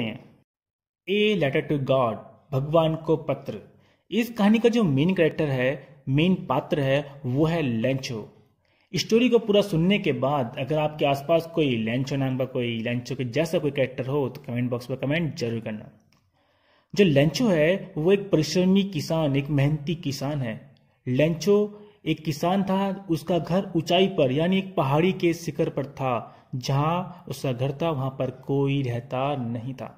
हैं ए letter to God भगवान को पत्र इस कहानी का जो मेन कैरेक्टर है मेन पात्र है वो है लेंचो स्टोरी को पूरा सुनने के बाद अगर आपके आसपास कोई लेंचो नाम का कोई लेंचो के जैसा कोई कैरेक्टर हो तो कमेंट बॉक्स पर कमेंट जरूर करना जो लेंचो है वो एक परिश्रमी किसान एक मेहनती किसान है लेंचो एक किसान था उसका घर ऊंचाई पर यानी एक पहाड़ी के शिखर पर था जहां उसका घर था वहां पर कोई रहता नहीं था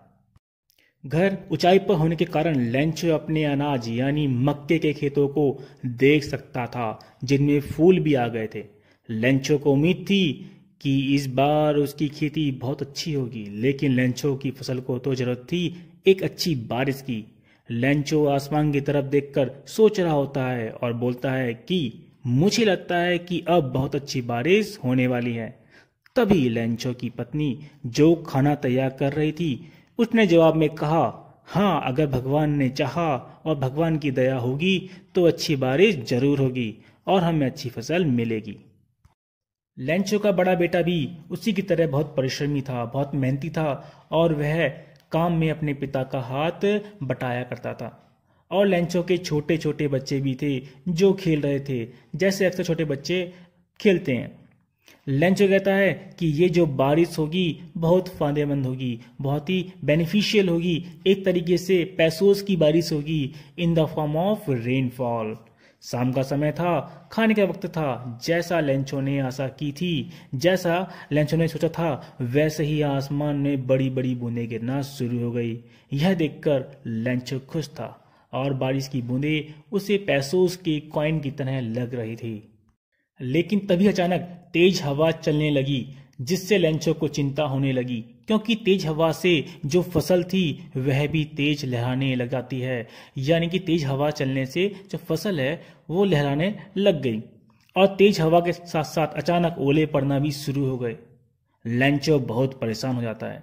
घर ऊंचाई पर होने के कारण लेंच अपने अनाज यानी मक्के के खेतों को देख सकता था जिनमें फूल भी आ गए थे लेंचो को उम्मीद थी कि इस बार उसकी खेती बहुत अच्छी होगी लेकिन लेंचो की फसल को तो जरूरत थी एक अच्छी बारिश की लेंचो आसमान की तरफ देखकर सोच रहा होता है और बोलता है कि मुझे लगता है कि अब बहुत अच्छी बारिश होने वाली है तभी लंचो की पत्नी जो खाना तैयार कर रही थी उसने जवाब में कहा हाँ अगर भगवान ने चाहा और भगवान की दया होगी तो अच्छी बारिश जरूर होगी और हमें अच्छी फसल मिलेगी लेंचो का बड़ा बेटा भी उसी की तरह बहुत परिश्रमी था बहुत मेहनती था और वह काम में अपने पिता का हाथ बटाया करता था और लेंचो के छोटे छोटे बच्चे भी थे जो खेल रहे थे जैसे अक्सर छोटे बच्चे खेलते हैं लंच कहता है कि ये जो बारिश होगी बहुत फायदेमंद होगी बहुत ही बेनिफिशियल होगी एक तरीके से पैसोस की बारिश होगी in the form of rainfall शाम का समय था खाने का वक्त था जैसा लेंचो ने आशा की थी जैसा लेंचो ने सोचा था वैसे ही आसमान में बड़ी बड़ी बूंदें गिरना शुरू हो गई यह देखकर लेंचो खुश था और बारिश की बूंदें उसे पैसोस के कॉइन की तरह लग रही थी लेकिन तभी अचानक तेज हवा चलने लगी जिससे लैंचो को चिंता होने लगी क्योंकि तेज हवा से जो फसल थी वह भी तेज लहराने लगाती है यानी कि तेज हवा चलने से जो फसल है वो लहराने लग गई और तेज हवा के साथ साथ अचानक ओले पड़ना भी शुरू हो गए लंचो बहुत परेशान हो जाता है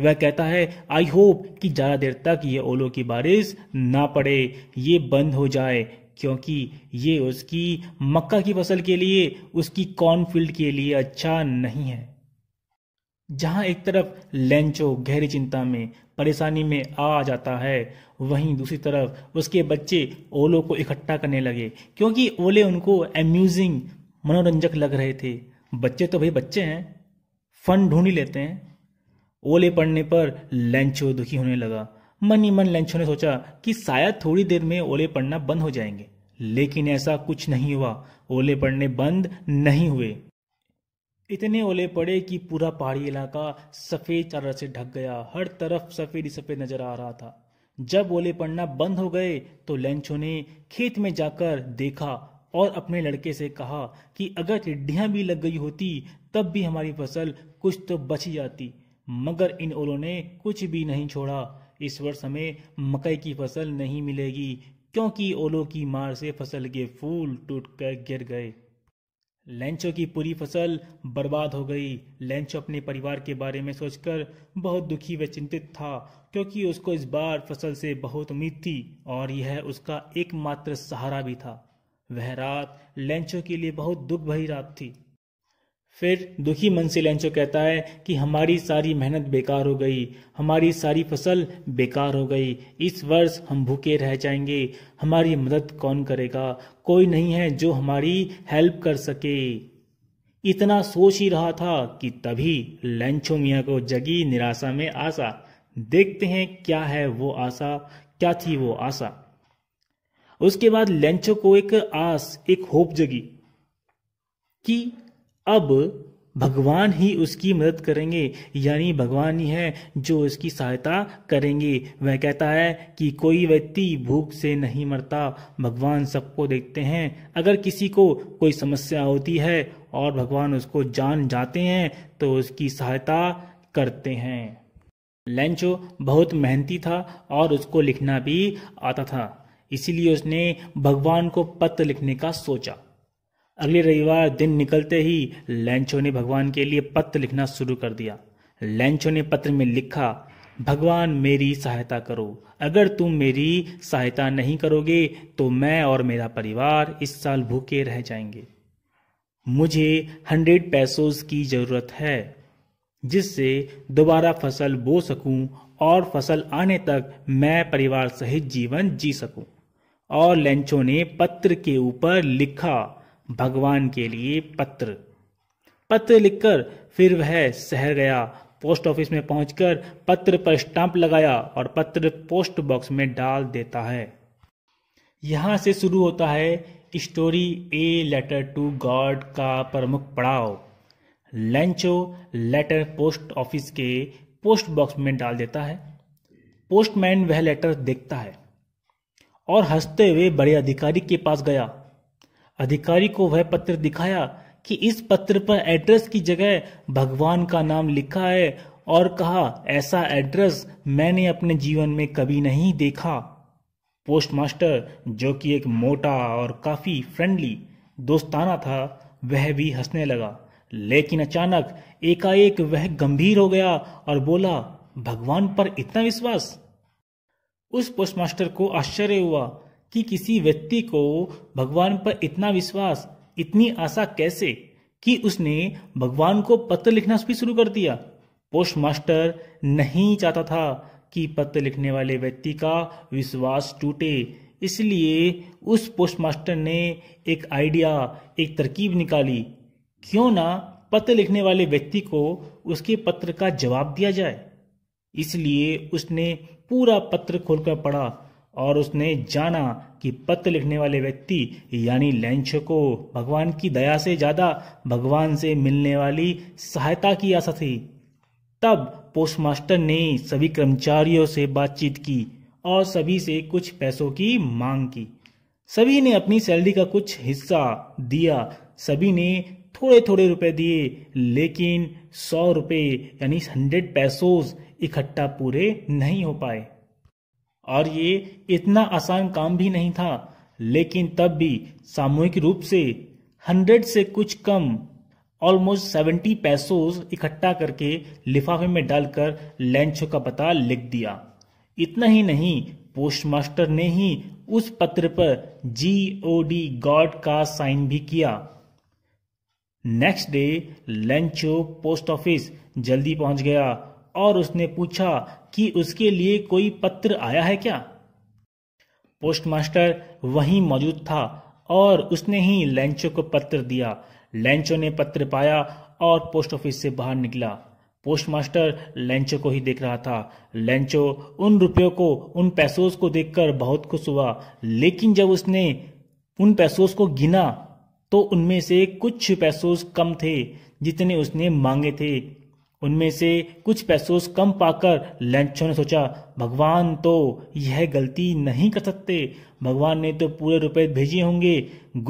वह कहता है आई होप कि ज़्यादा देर तक ये ओलों की बारिश ना पड़े ये बंद हो जाए क्योंकि ये उसकी मक्का की फसल के लिए उसकी कॉर्नफील्ड के लिए अच्छा नहीं है जहां एक तरफ लेंचो गहरी चिंता में परेशानी में आ जाता है वहीं दूसरी तरफ उसके बच्चे ओलो को इकट्ठा करने लगे क्योंकि ओले उनको अम्यूजिंग मनोरंजक लग रहे थे बच्चे तो भाई बच्चे हैं फन ढूंढ ही लेते हैं ओले पढ़ने पर लेंचो दुखी होने लगा मन ही मन लंचो ने सोचा कि शायद थोड़ी देर में ओले पड़ना बंद हो जाएंगे लेकिन ऐसा कुछ नहीं हुआ ओले पड़ने बंद नहीं हुए इतने ओले पड़े कि पूरा पहाड़ी इलाका सफ़ेद चादर से ढक गया हर तरफ सफ़ेद ही सफ़ेद नज़र आ रहा था जब ओले पड़ना बंद हो गए तो लंचो ने खेत में जाकर देखा और अपने लड़के से कहा कि अगर टिड्डिया भी लग गई होती तब भी हमारी फसल कुछ तो बच जाती मगर इन ओलों ने कुछ भी नहीं छोड़ा इस वर्ष हमें मकई की फसल नहीं मिलेगी क्योंकि ओलों की मार से फसल के फूल टूट कर गिर गए लेंचो की पूरी फसल बर्बाद हो गई लेंचो अपने परिवार के बारे में सोचकर बहुत दुखी व चिंतित था क्योंकि उसको इस बार फसल से बहुत उम्मीद थी और यह उसका एकमात्र सहारा भी था वह रात लेंचो के लिए बहुत दुख भरी रात थी फिर दुखी मन से लेंचो कहता है कि हमारी सारी मेहनत बेकार हो गई हमारी सारी फसल बेकार हो गई इस वर्ष हम भूखे रह जाएंगे हमारी मदद कौन करेगा कोई नहीं है जो हमारी हेल्प कर सके इतना सोच ही रहा था कि तभी लेंचो मियाँ को जगी निराशा में आशा देखते हैं क्या है वो आशा क्या थी वो आशा उसके बाद लेंचो को एक आस एक होप जगी कि अब भगवान ही उसकी मदद करेंगे यानी भगवान ही है जो उसकी सहायता करेंगे वह कहता है कि कोई व्यक्ति भूख से नहीं मरता भगवान सबको देखते हैं अगर किसी को कोई समस्या होती है और भगवान उसको जान जाते हैं तो उसकी सहायता करते हैं लेंचो बहुत मेहनती था और उसको लिखना भी आता था इसीलिए उसने भगवान को पत्र लिखने का सोचा अगले रविवार दिन निकलते ही लैंचो ने भगवान के लिए पत्र लिखना शुरू कर दिया लैंचो ने पत्र में लिखा भगवान मेरी सहायता करो अगर तुम मेरी सहायता नहीं करोगे तो मैं और मेरा परिवार इस साल भूखे रह जाएंगे मुझे हंड्रेड पैसोज की ज़रूरत है जिससे दोबारा फसल बो सकूं और फसल आने तक मैं परिवार सहित जीवन जी सकूं। और लेंचो ने पत्र के ऊपर लिखा भगवान के लिए पत्र पत्र लिखकर फिर वह शहर गया पोस्ट ऑफिस में पहुंचकर पत्र पर स्टाम्प लगाया और पत्र पोस्ट बॉक्स में डाल देता है यहां से शुरू होता है story a letter to God का प्रमुख पड़ाव लंचो लेटर पोस्ट ऑफिस के पोस्ट बॉक्स में डाल देता है पोस्टमैन वह लेटर देखता है और हंसते हुए बड़े अधिकारी के पास गया अधिकारी को वह पत्र दिखाया कि इस पत्र पर एड्रेस की जगह भगवान का नाम लिखा है और कहा ऐसा एड्रेस मैंने अपने जीवन में कभी नहीं देखा पोस्टमास्टर जो कि एक मोटा और काफ़ी फ्रेंडली दोस्ताना था वह भी हंसने लगा लेकिन अचानक एकाएक वह गंभीर हो गया और बोला भगवान पर इतना विश्वास उस पोस्टमास्टर को आश्चर्य हुआ कि किसी व्यक्ति को भगवान पर इतना विश्वास इतनी आशा कैसे कि उसने भगवान को पत्र लिखना भी शुरू कर दिया पोस्ट मास्टर नहीं चाहता था कि पत्र लिखने वाले व्यक्ति का विश्वास टूटे इसलिए उस पोस्ट मास्टर ने एक आइडिया एक तरकीब निकाली क्यों ना पत्र लिखने वाले व्यक्ति को उसके पत्र का जवाब दिया जाए इसलिए उसने पूरा पत्र खोलकर पढ़ा और उसने जाना कि पत्र लिखने वाले व्यक्ति यानी लैंच को भगवान की दया से ज़्यादा भगवान से मिलने वाली सहायता की आशा थी तब पोस्टमास्टर ने सभी कर्मचारियों से बातचीत की और सभी से कुछ पैसों की मांग की सभी ने अपनी सैलरी का कुछ हिस्सा दिया सभी ने थोड़े थोड़े रुपए दिए लेकिन सौ रुपये यानी हंड्रेड पैसोज इकट्ठा पूरे नहीं हो पाए और ये इतना आसान काम भी नहीं था लेकिन तब भी सामूहिक रूप से हंड्रेड से कुछ कम ऑलमोस्ट सेवेंटी पैसों इकट्ठा करके लिफाफे में डालकर लेंचो का पता लिख दिया इतना ही नहीं पोस्टमास्टर ने ही उस पत्र पर जी ओ डी गॉड का साइन भी किया next day Lencho post office जल्दी पहुंच गया और उसने पूछा कि उसके लिए कोई पत्र आया है क्या पोस्टमास्टर वहीं मौजूद था और उसने ही लैंचो को पत्र दिया लैंचो ने पत्र पाया और पोस्ट ऑफिस से बाहर निकला पोस्टमास्टर लैंचो को ही देख रहा था लैंचो उन रुपयों को उन पैसों को देखकर बहुत खुश हुआ लेकिन जब उसने उन पैसों को गिना तो उनमें से कुछ पैसों कम थे जितने उसने मांगे थे उनमें से कुछ पैसों कम पाकर लंचो ने सोचा भगवान तो यह गलती नहीं कर सकते भगवान ने तो पूरे रुपए भेजे होंगे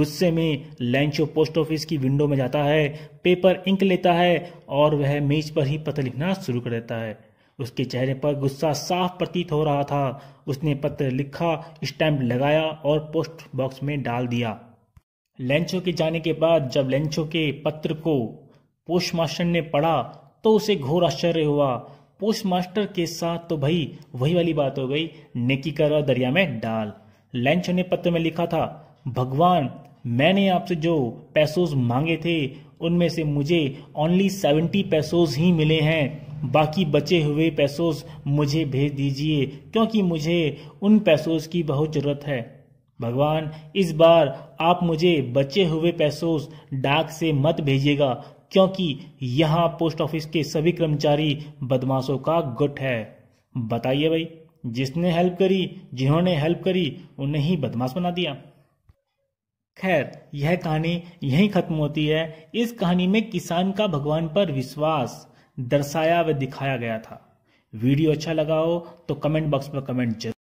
गुस्से में लंचो पोस्ट ऑफिस की विंडो में जाता है पेपर इंक लेता है और वह मेज पर ही पत्र लिखना शुरू कर देता है उसके चेहरे पर गुस्सा साफ प्रतीत हो रहा था उसने पत्र लिखा स्टैंप लगाया और पोस्ट बॉक्स में डाल दिया लंचो के जाने के बाद जब लंचो के पत्र को पोस्ट मास्टर ने पढ़ा तो उसे घोर आश्चर्य हुआ पोस्ट मास्टर के साथ तो भाई वही वाली बात हो गई नेकी कर दरिया में डाल लंच ने पत्र में लिखा था भगवान मैंने आपसे जो पैसोज मांगे थे उनमें से मुझे ओनली सेवेंटी पैसोज ही मिले हैं बाकी बचे हुए पैसोज मुझे भेज दीजिए क्योंकि मुझे उन पैसोज की बहुत ज़रूरत है भगवान इस बार आप मुझे बचे हुए पैसोज डाक से मत भेजिएगा क्योंकि यहां पोस्ट ऑफिस के सभी कर्मचारी बदमाशों का गुट है बताइए भाई जिसने हेल्प करी जिन्होंने हेल्प करी उन्हें ही बदमाश बना दिया खैर यह कहानी यहीं खत्म होती है इस कहानी में किसान का भगवान पर विश्वास दर्शाया व दिखाया गया था वीडियो अच्छा लगा हो तो कमेंट बॉक्स पर कमेंट जरूर